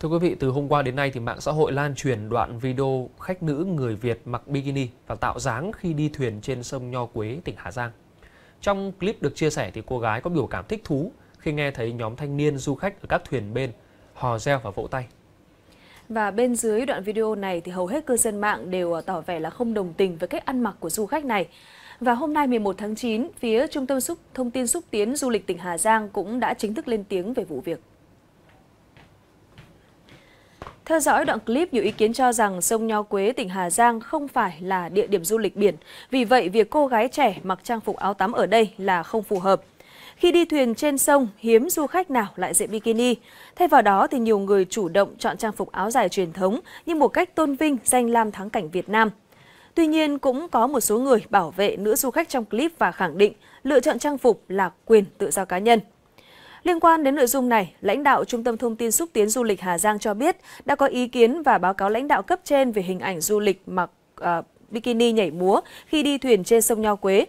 Thưa quý vị, từ hôm qua đến nay thì mạng xã hội lan truyền đoạn video khách nữ người Việt mặc bikini và tạo dáng khi đi thuyền trên sông Nho Quế, tỉnh Hà Giang. Trong clip được chia sẻ thì cô gái có biểu cảm thích thú khi nghe thấy nhóm thanh niên du khách ở các thuyền bên hò reo và vỗ tay. Và bên dưới đoạn video này thì hầu hết cư dân mạng đều ờ, tỏ vẻ là không đồng tình với cách ăn mặc của du khách này. Và hôm nay 11 tháng 9, phía Trung tâm Xúc Thông tin Xúc Tiến Du lịch tỉnh Hà Giang cũng đã chính thức lên tiếng về vụ việc. Theo dõi đoạn clip, nhiều ý kiến cho rằng sông Nho Quế, tỉnh Hà Giang không phải là địa điểm du lịch biển. Vì vậy, việc cô gái trẻ mặc trang phục áo tắm ở đây là không phù hợp. Khi đi thuyền trên sông, hiếm du khách nào lại diện bikini. Thay vào đó thì nhiều người chủ động chọn trang phục áo dài truyền thống như một cách tôn vinh danh lam thắng cảnh Việt Nam. Tuy nhiên, cũng có một số người bảo vệ nữ du khách trong clip và khẳng định lựa chọn trang phục là quyền tự do cá nhân. Liên quan đến nội dung này, lãnh đạo Trung tâm Thông tin Xúc tiến Du lịch Hà Giang cho biết đã có ý kiến và báo cáo lãnh đạo cấp trên về hình ảnh du lịch mặc uh, bikini nhảy múa khi đi thuyền trên sông Nho Quế.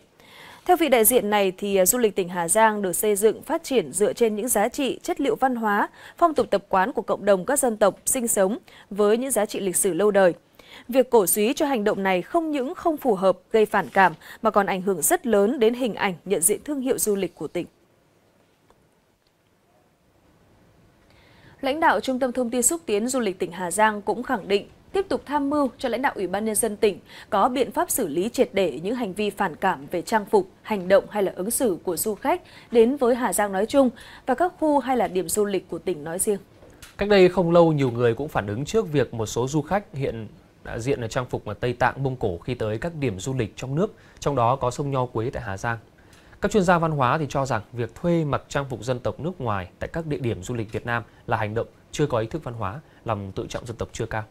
Theo vị đại diện này, thì à, du lịch tỉnh Hà Giang được xây dựng phát triển dựa trên những giá trị, chất liệu văn hóa, phong tục tập quán của cộng đồng các dân tộc sinh sống với những giá trị lịch sử lâu đời. Việc cổ suý cho hành động này không những không phù hợp gây phản cảm mà còn ảnh hưởng rất lớn đến hình ảnh nhận diện thương hiệu du lịch của tỉnh. Lãnh đạo Trung tâm Thông tin Xúc tiến Du lịch tỉnh Hà Giang cũng khẳng định tiếp tục tham mưu cho lãnh đạo Ủy ban Nhân dân tỉnh có biện pháp xử lý triệt để những hành vi phản cảm về trang phục, hành động hay là ứng xử của du khách đến với Hà Giang nói chung và các khu hay là điểm du lịch của tỉnh nói riêng. Cách đây không lâu, nhiều người cũng phản ứng trước việc một số du khách hiện đã diện ở trang phục mà Tây Tạng, Mông Cổ khi tới các điểm du lịch trong nước, trong đó có sông Nho Quế tại Hà Giang. Các chuyên gia văn hóa thì cho rằng việc thuê mặc trang phục dân tộc nước ngoài tại các địa điểm du lịch Việt Nam là hành động chưa có ý thức văn hóa, lòng tự trọng dân tộc chưa cao.